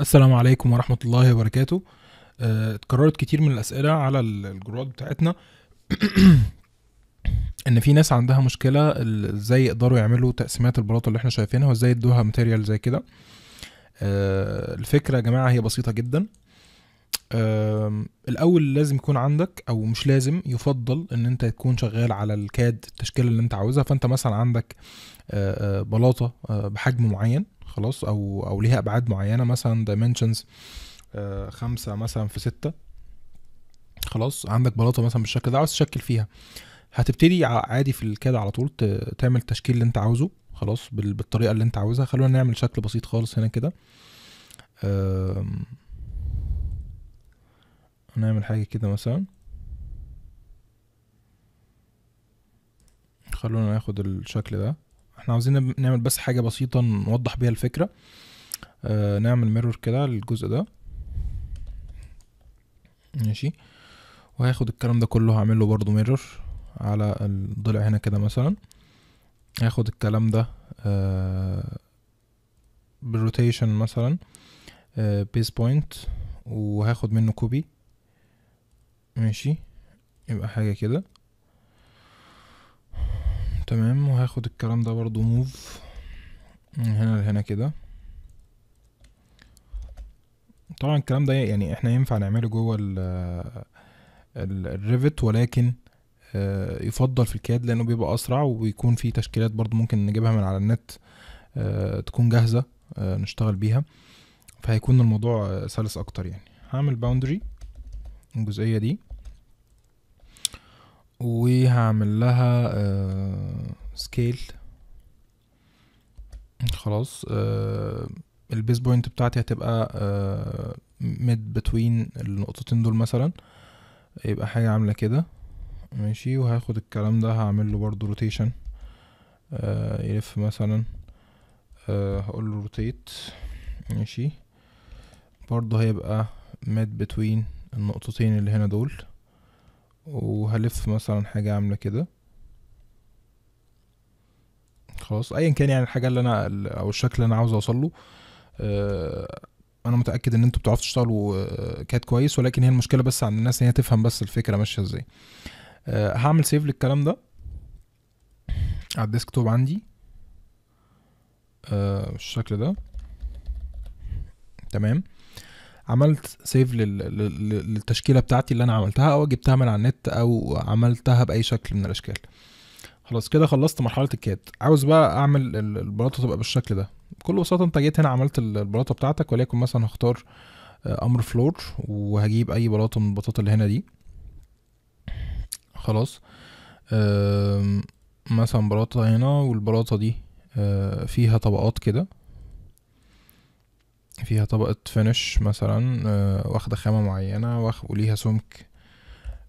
السلام عليكم ورحمة الله وبركاته آه، اتكررت كتير من الأسئلة على الجروات بتاعتنا ان في ناس عندها مشكلة ازاي يقدروا يعملوا تقسيمات البلاطة اللي احنا شايفينها وازاي يدوها ماتيريال زي كده آه، الفكرة يا جماعة هي بسيطة جدا الاول لازم يكون عندك او مش لازم يفضل ان انت تكون شغال على الكاد التشكيلة اللي انت عاوزها فانت مثلا عندك آه، بلاطة بحجم معين خلاص او او ليها ابعاد معينه مثلا دايمنشنز آه، خمسة مثلا في ستة خلاص عندك بلاطة مثلا بالشكل ده عاوز تشكل فيها هتبتدي عادي في الكاد على طول تعمل التشكيل اللي انت عاوزه خلاص بالطريقة اللي انت عاوزها خلونا نعمل شكل بسيط خالص هنا كده نعمل حاجة كده مثلا خلونا ناخد الشكل ده احنا عاوزين نعمل بس حاجه بسيطه نوضح بيها الفكره آه نعمل ميرور كده للجزء ده ماشي وهاخد الكلام ده كله هعمله برضو ميرور على الضلع هنا كده مثلا هاخد الكلام ده آه بالروتيشن مثلا آه بيس بوينت وهاخد منه كوبي ماشي يبقى حاجه كده تمام وهاخد الكلام ده برضو موف من هنا لهنا كده طبعا الكلام ده يعني احنا ينفع نعمله جوه ال الريفت ولكن آه، يفضل في الكاد لانه بيبقى اسرع وبيكون في تشكيلات برضو ممكن نجيبها من على النت آه، تكون جاهزة آه، نشتغل بيها فهيكون الموضوع سلس اكتر يعني هعمل باوندري الجزئية دي وهعمل لها سكيل آه، خلاص آه، البيس بوينت بتاعتي هتبقى ميد آه، بتوين النقطتين دول مثلا يبقى حاجة عاملة كده ماشي وهاخد الكلام ده هعمل له برضو روتيشن يلف مثلا هقول له روتيت ماشي برضو هيبقى ميد بتوين النقطتين اللي هنا دول وهلف مثلا حاجة عاملة كده خلاص ايا كان يعني الحاجة اللي انا او الشكل اللي انا عاوز اوصله آه، انا متاكد ان انتوا بتعرفوا تشتغلوا آه، كات كويس ولكن هي المشكله بس عند الناس ان هي تفهم بس الفكره ماشيه ازاي آه، هعمل سيف للكلام ده على الديسكتوب عندي بالشكل ده تمام عملت سيف للتشكيله بتاعتي اللي انا عملتها او جبتها من على النت او عملتها باي شكل من الاشكال خلاص كده خلصت مرحله الكاد عاوز بقى اعمل البلاطه تبقى بالشكل ده بكل بساطه انت جيت هنا عملت البلاطه بتاعتك وليكن مثلا هختار آه، امر فلور وهجيب اي بلاطه من البطاطا اللي هنا دي خلاص مثلا بلاطه هنا والبلاطه دي آه، فيها طبقات كده فيها طبقة فينش مثلا آه، واخدة خامة معينة وليها سمك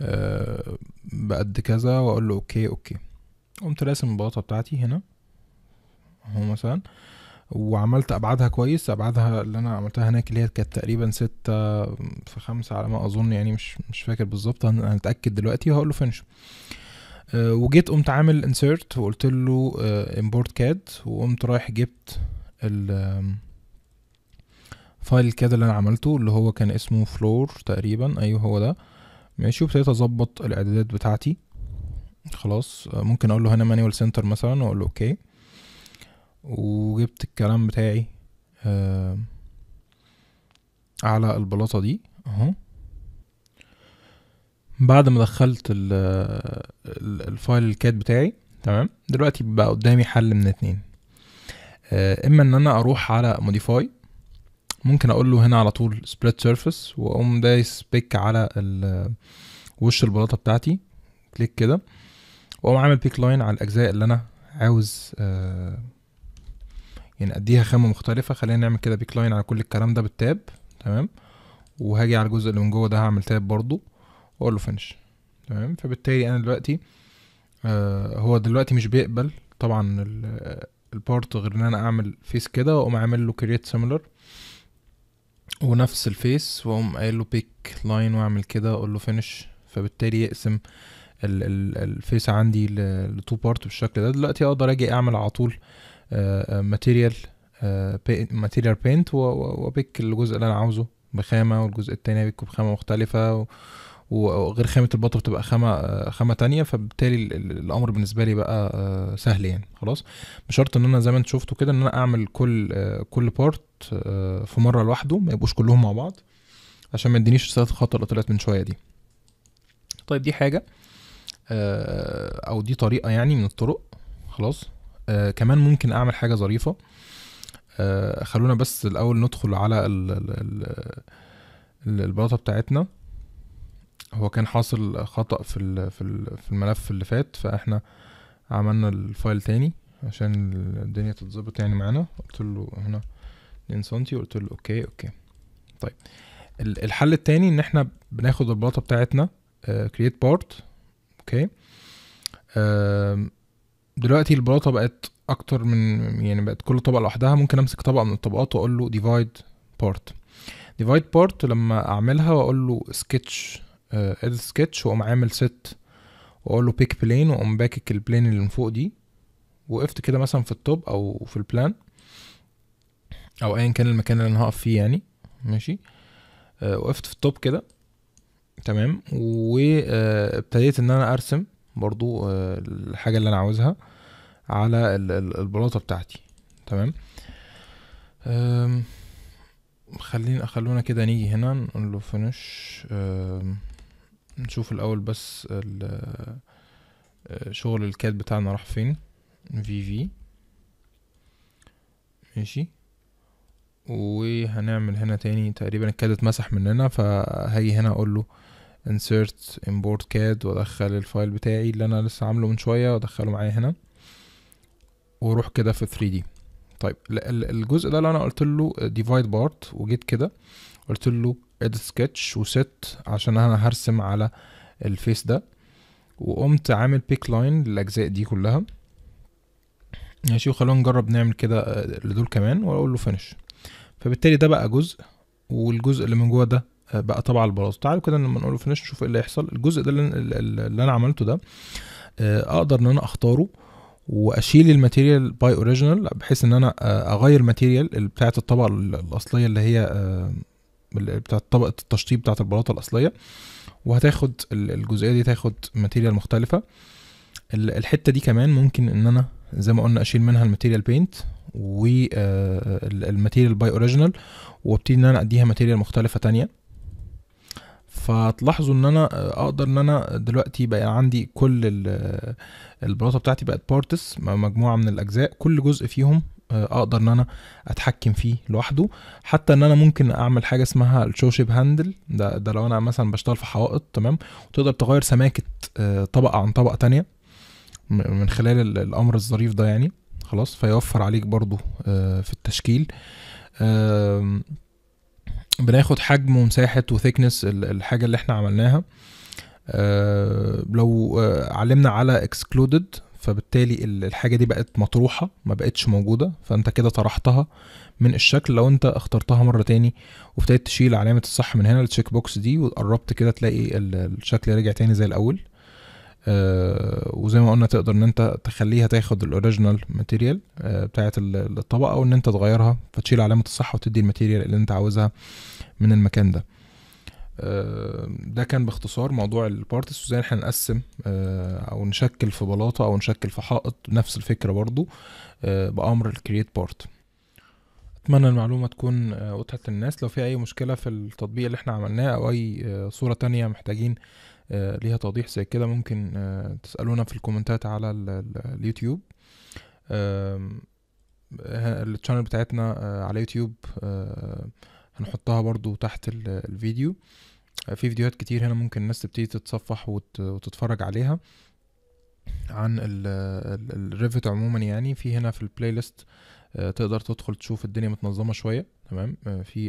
آه، بقد كذا واقول له اوكي اوكي قمت راسم البلاطة بتاعتي هنا اهو مثلا وعملت ابعادها كويس ابعادها اللي انا عملتها هناك اللي هي كانت تقريبا ستة في خمسة على ما اظن يعني مش مش فاكر بالظبط هنتاكد دلوقتي وهقول له فينش آه، وجيت قمت عامل انسيرت وقلت له امبورت كاد وقمت رايح جبت ال فايل كده اللي انا عملته اللي هو كان اسمه فلور تقريبا ايوه هو ده ماشي وابتديت اظبط الاعدادات بتاعتي خلاص ممكن اقول له هنا مانيوال سنتر مثلا واقول له اوكي وجبت الكلام بتاعي آه على البلاطة دي اهو بعد ما دخلت ال ال الفايل الكاد بتاعي تمام دلوقتي بقى قدامي حل من اتنين آه اما ان انا اروح على موديفاي ممكن اقول له هنا على طول سبريد سيرفيس واقوم دايس بيك على وش البلاطه بتاعتي كليك كده واقوم عامل بيك لاين على الاجزاء اللي انا عاوز آه، يعني اديها خامه مختلفه خلينا نعمل كده بيك لاين على كل الكلام ده بالتاب تمام وهاجي على الجزء اللي من جوه ده هعمل تاب برضو واقول له فينش تمام فبالتالي انا دلوقتي آه، هو دلوقتي مش بيقبل طبعا البارت آه، غير ان انا اعمل فيس كده واقوم عامل له كرييت سيميلر ونفس الفيس واقوم قايل له بيك لاين واعمل كده اقول له فينش فبالتالي يقسم ال ال الفيس عندي لتو بارت بالشكل ده دلوقتي اقدر اجي اعمل على طول ماتيريال ماتيريال بينت وبيك الجزء اللي انا عاوزه بخامه والجزء التاني بيكون بخامه مختلفه وغير خامه البطه بتبقى خامه خامه تانية فبالتالي الامر بالنسبه لي بقى آه، سهل يعني خلاص بشرط ان انا زي ما انتم شفتوا كده ان انا اعمل كل آه، كل بارت آه، في مره لوحده ما يبقوش كلهم مع بعض عشان ما يدينيش رساله الخطا اللي طلعت من شويه دي طيب دي حاجه او دي طريقه يعني من الطرق خلاص كمان ممكن اعمل حاجه ظريفه خلونا بس الاول ندخل على البلاطه بتاعتنا هو كان حاصل خطأ في ال في, ال في الملف اللي فات فاحنا عملنا الفايل تاني عشان الدنيا تتظبط يعني معانا قلت له هنا 2 سنتي وقلت له اوكي اوكي طيب الحل التاني ان احنا بناخد البلاطه بتاعتنا كرييت آه، بارت اوكي دلوقتي البلاطه بقت اكتر من يعني بقت كل طبقه لوحدها ممكن امسك طبقه من الطبقات واقول له ديفايد بارت ديفايد بارت لما اعملها واقول له سكتش آه، اديت سكتش واقوم عامل ست واقول له بيك بلين واقوم باكك البلين اللي من فوق دي وقفت كده مثلا في التوب او في البلان او ايا كان المكان اللي انا هقف فيه يعني ماشي آه، وقفت في التوب كده تمام وابتديت آه، ان انا ارسم برضو الحاجه اللي انا عاوزها على البلاطه بتاعتي تمام خلينا خلونا كده نيجي هنا نقول له فينش نشوف الاول بس آه، شغل الكاد بتاعنا راح فين في في ماشي وهنعمل هنا تاني تقريبا الكاد اتمسح مننا فهاجي هنا اقول له insert import cad وادخل الفايل بتاعي اللي انا لسه عامله من شويه وادخله معايا هنا واروح كده في 3D طيب الجزء ده اللي انا قلت له divide part وجيت كده قلت له اديت سكتش وست عشان انا هرسم على الفيس ده وقمت عامل بيك لاين للاجزاء دي كلها ماشي وخلونا نجرب نعمل كده آه، لدول كمان واقول له فينش فبالتالي ده بقى جزء والجزء اللي من جوه ده آه، بقى طبعا البلاط تعالوا كده لما نقول فينش نشوف ايه اللي هيحصل الجزء ده اللي انا عملته ده آه، اقدر ان انا اختاره واشيل الماتيريال باي اوريجينال بحيث ان انا اغير ماتيريال بتاعه الطبقه الاصليه اللي هي بتاعت طبقه التشطيب بتاعت البلاطه الاصليه وهتاخد الجزئيه دي تاخد ماتيريال مختلفه الحته دي كمان ممكن ان انا زي ما قلنا اشيل منها الماتيريال بينت والماتيريال باي اوريجينال وابتدي ان انا اديها ماتيريال مختلفه تانية فتلاحظوا ان انا آه، اقدر ان انا دلوقتي بقى عندي كل البلاطه بتاعتي بقت بارتس مجموعه من الاجزاء كل جزء فيهم آه، اقدر ان انا اتحكم فيه لوحده حتى ان انا ممكن اعمل حاجه اسمها الشوشيب هاندل ده ده لو انا مثلا بشتغل في حوائط تمام وتقدر تغير سماكه آه، طبقه عن طبقه تانية من خلال الامر الظريف ده يعني خلاص فيوفر عليك برضو آه، في التشكيل بناخد حجم ومساحه وثيكنس الحاجه اللي احنا عملناها لو علمنا على اكسكلودد فبالتالي الحاجه دي بقت مطروحه ما بقتش موجوده فانت كده طرحتها من الشكل لو انت اخترتها مره تاني وابتديت تشيل علامه الصح من هنا التشيك بوكس دي وقربت كده تلاقي الشكل رجع تاني زي الاول آه وزي ما قلنا تقدر ان انت تخليها تاخد الاوريجينال ماتيريال آه بتاعه الطبقه او ان انت تغيرها فتشيل علامه الصح وتدي الماتيريال اللي انت عاوزها من المكان ده ده كان باختصار موضوع البارتس وازاي احنا نقسم آه، او نشكل في بلاطه او نشكل في حائط نفس الفكره برضو آه، بامر الكرييت بارت اتمنى المعلومه تكون وضحت آه، للناس لو في اي مشكله في التطبيق اللي احنا عملناه او اي صوره تانية محتاجين ليها توضيح زي كده ممكن تسالونا في الكومنتات على اليوتيوب التشانل بتاعتنا على يوتيوب هنحطها برضو تحت الفيديو آه، في فيديوهات كتير هنا ممكن الناس تبتدي تتصفح وتتفرج عليها عن الريفت عموما يعني في هنا في البلاي آه، ليست تقدر تدخل تشوف الدنيا متنظمه شويه تمام آه، في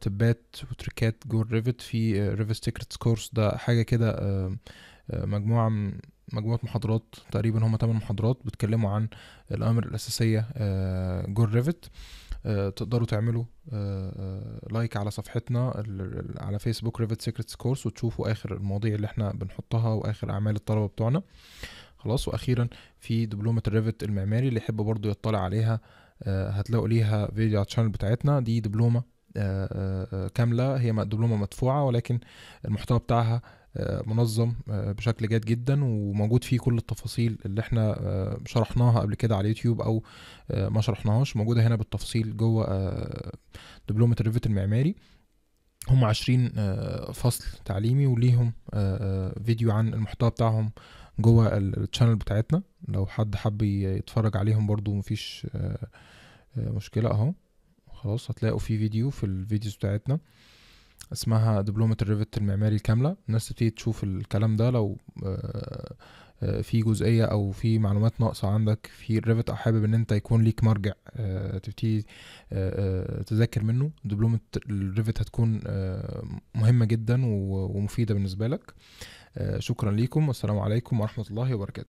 تبات وتريكات جو ريفت في ريفت سيكريتس كورس ده حاجه كده مجموعه مجموعه محاضرات تقريبا هما 8 محاضرات بيتكلموا عن الامر الاساسيه جوه ريفت آه، تقدروا تعملوا لايك آه، آه، على صفحتنا على فيسبوك ريفت سيكريتس كورس وتشوفوا اخر المواضيع اللي احنا بنحطها واخر اعمال الطلبه بتوعنا خلاص واخيرا في دبلومه الريفت المعماري اللي يحب برضو يطلع عليها هتلاقوا ليها فيديو على الشانل بتاعتنا دي دبلومه كامله هي دبلومه مدفوعه ولكن المحتوى بتاعها منظم آه، بشكل جاد جدا وموجود فيه كل التفاصيل اللي احنا آه، شرحناها قبل كده على اليوتيوب او آه، ما شرحناهاش موجوده هنا بالتفصيل جوه دبلومه الريفت المعماري هم عشرين فصل تعليمي وليهم فيديو عن المحتوى بتاعهم جوه التشانل بتاعتنا لو حد حب يتفرج عليهم برضو مفيش مشكلة اهو خلاص هتلاقوا في فيديو في الفيديوز بتاعتنا اسمها دبلومة الريفت المعماري الكاملة الناس تبتدي تشوف الكلام ده لو آه، آه، في جزئية أو في معلومات ناقصة عندك في الريفت أو حابب إن أنت يكون ليك مرجع آه، تبتدي تذاكر منه دبلومة الريفت هتكون مهمة جدا ومفيدة بالنسبة لك شكرا ليكم والسلام عليكم ورحمة الله وبركاته